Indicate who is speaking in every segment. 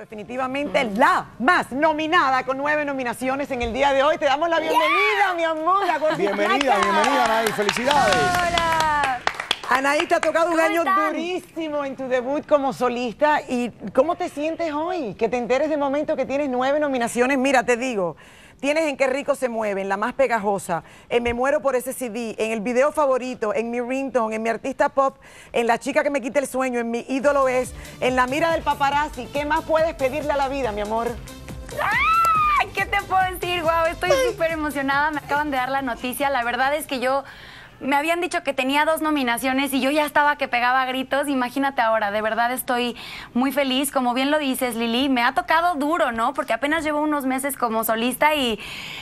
Speaker 1: definitivamente la más nominada con nueve nominaciones en el día de hoy. Te damos la bienvenida, mi amor. La bienvenida, bienvenida, Anaí. Felicidades. Hola. Anaí, te ha tocado un año durísimo en tu debut como solista. ¿Y cómo te sientes hoy? Que te enteres de momento que tienes nueve nominaciones. Mira, te digo, Tienes en qué rico se mueve, en la más pegajosa, en eh, Me muero por ese CD, en el video favorito, en mi ringtone, en mi artista pop, en la chica que me quita el sueño, en mi ídolo es, en la mira del paparazzi. ¿Qué más puedes
Speaker 2: pedirle a la vida, mi amor? ¿Qué te puedo decir? Guau, estoy súper emocionada. Me acaban de dar la noticia. La verdad es que yo me habían dicho que tenía dos nominaciones y yo ya estaba que pegaba gritos. Imagínate ahora, de verdad estoy muy feliz. Como bien lo dices, Lili, me ha tocado duro, ¿no? Porque apenas llevo unos meses como solista y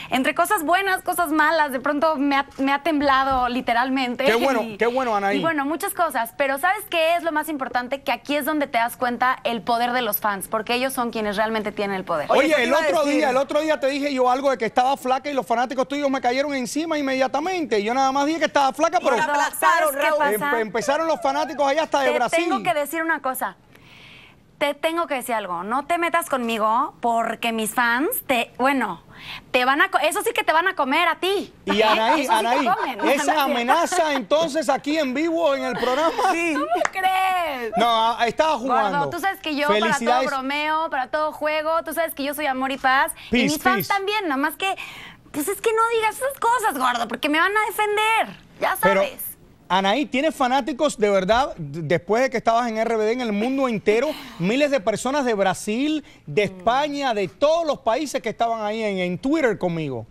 Speaker 2: entre cosas buenas, cosas malas, de pronto me ha, temblado literalmente. Qué bueno, qué bueno, Anaí. Y bueno, muchas cosas. Pero ¿sabes qué es lo más importante? Que aquí es donde te das cuenta el poder de los fans, porque ellos son quienes realmente tienen el poder. Oye, el otro día, el
Speaker 3: otro día te dije yo algo de que estaba flaca y los fanáticos tuyos me cayeron encima inmediatamente. yo nada más dije que estaba flaca, pero... Em, empezaron los fanáticos allá hasta de Te tengo que
Speaker 2: decir una cosa. Te tengo que decir algo. No te metas conmigo porque mis fans te... Bueno, te van a... Eso sí que te van a comer a ti. Y Anaí, Anaí, esa amenaza
Speaker 3: entonces aquí en vivo en el programa.
Speaker 2: ¿Cómo crees? No, estaba jugando. Gordo, tú sabes que yo para todo bromeo, para todo juego, tú sabes que yo soy amor y paz. y mis fans también, nada más que... Pues es que no digas esas cosas, gordo, porque me van a defender. Ya sabes.
Speaker 3: Pero... Anaí, tienes fanáticos de verdad, después de que estabas en RBD en el mundo entero, miles de personas de Brasil, de España, de todos los países que estaban ahí en, en Twitter conmigo.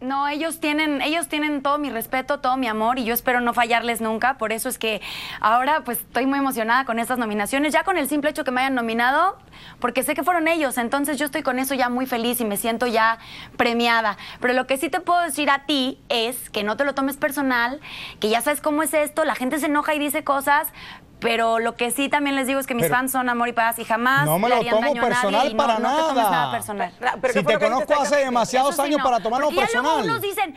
Speaker 2: No, ellos tienen, ellos tienen todo mi respeto, todo mi amor y yo espero no fallarles nunca. Por eso es que ahora pues estoy muy emocionada con estas nominaciones. Ya con el simple hecho que me hayan nominado, porque sé que fueron ellos, entonces yo estoy con eso ya muy feliz y me siento ya premiada. Pero lo que sí te puedo decir a ti es que no te lo tomes personal, que ya sabes cómo es esto, la gente se enoja y dice cosas, pero lo que sí también les digo es que mis fans son amor y paz y jamás. No me lo tomo personal para nada. No te tomes nada personal. si te conozco
Speaker 3: hace demasiados años para tomarlo personal.
Speaker 2: dicen,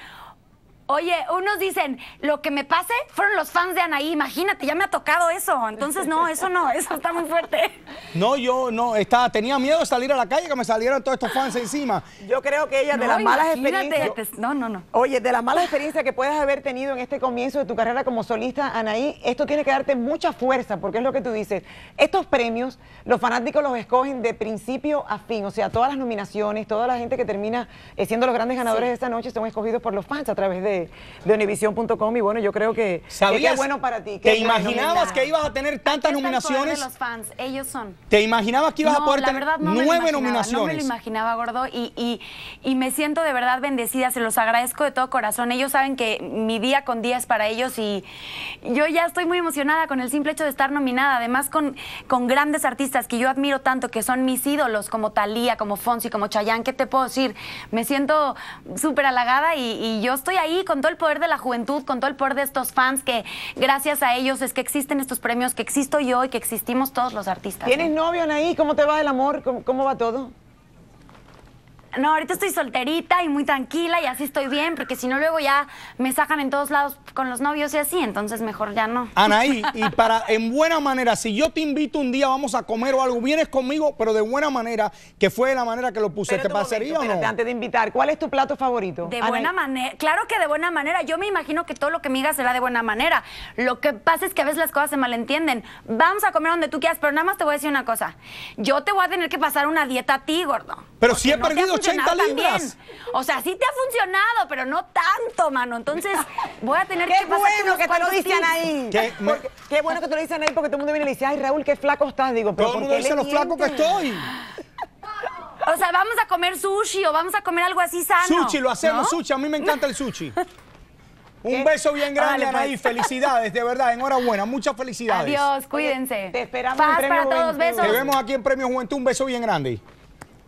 Speaker 2: Oye, unos dicen, lo que me pase fueron los fans de Anaí, imagínate, ya me ha tocado eso. Entonces, no, eso no, eso está muy fuerte.
Speaker 3: No, yo no, estaba, tenía miedo de salir a la calle, que me salieran todos estos fans encima.
Speaker 2: Yo creo que ella, de las malas experiencias... no, no, no.
Speaker 1: Oye, de las malas experiencias que puedas haber tenido en este comienzo de tu carrera como solista, Anaí, esto tiene que darte mucha fuerza, porque es lo que tú dices. Estos premios, los fanáticos los escogen de principio a fin, o sea, todas las nominaciones, toda la gente que termina eh, siendo los grandes ganadores de esta noche son escogidos por los fans a través de de, univision.com y bueno, yo creo que, ¿Sabías, bueno para ti. ¿Te imaginabas
Speaker 3: que ibas a tener tantas nominaciones? los
Speaker 2: fans, ellos son.
Speaker 3: ¿Te imaginabas
Speaker 2: que ibas a poder no nueve nominaciones? No me lo imaginaba, gordo, y, y, me siento de verdad bendecida, se los agradezco de todo corazón. Ellos saben que mi día con día es para ellos y yo ya estoy muy emocionada con el simple hecho de estar nominada, además con, con grandes artistas que yo admiro tanto, que son mis ídolos, como Talía, como Fonsi, como Chayanne, ¿qué te puedo decir? Me siento súper halagada y, yo estoy ahí con todo el poder de la juventud, con todo el poder de estos fans que gracias a ellos es que existen estos premios, que existo yo y que existimos todos los artistas. ¿Tienes
Speaker 1: novio, ahí?
Speaker 2: ¿Cómo te va el amor? cómo va todo? no, ahorita estoy solterita y muy tranquila y así estoy bien, porque si no luego ya me sacan en todos lados con los novios y así, entonces mejor ya no. Anaí, y
Speaker 3: para en buena manera, si yo te invito un día, vamos a comer o algo, vienes conmigo, pero de buena manera, que fue la manera que lo puse, ¿te pasaría o no? Antes de invitar, ¿cuál es tu plato favorito? De buena
Speaker 2: manera, claro que de buena manera, yo me imagino que todo lo que me digas será de buena manera. Lo que pasa es que a veces las cosas se malentienden. Vamos a comer donde tú quieras, pero nada más te voy a decir una cosa. Yo te voy a tener que pasar una dieta a ti, gordo.
Speaker 3: Pero si he perdido también.
Speaker 2: O sea, sí te ha funcionado, pero no tanto, mano. Entonces, voy a tener que pasar bueno que te lo dicen ahí.
Speaker 1: Ah, ¿Qué? bueno que te lo dicen ahí porque todo el mundo viene y le dice, ay, Raúl, qué flaco estás. Digo, pero todo el mundo dice lo flaco
Speaker 2: que estoy. O sea, vamos a comer sushi o vamos a comer algo así sano. Sushi, lo hacemos,
Speaker 3: sushi. A mí me encanta el sushi. Un beso bien grande, vale, pues. Anaí. Felicidades, de verdad, enhorabuena. Muchas felicidades. Adiós,
Speaker 1: cuídense. te esperamos Paz en Premio todos, besos. Te vemos
Speaker 3: aquí en Premio Juventud. Un beso bien grande.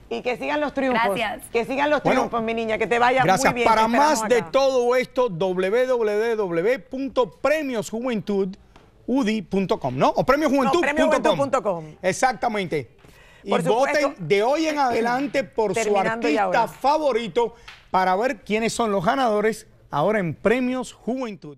Speaker 1: Y que sigan los triunfos. Gracias. Que sigan los triunfos, mi niña. Que te vaya muy bien. Para más de
Speaker 3: todo esto, www.premiosjuventududi.com, ¿no? O premiosjuventud.com. Exactamente.
Speaker 1: Y voten de hoy en adelante por su artista
Speaker 3: favorito para ver quiénes son los ganadores ahora en Premios Juventud.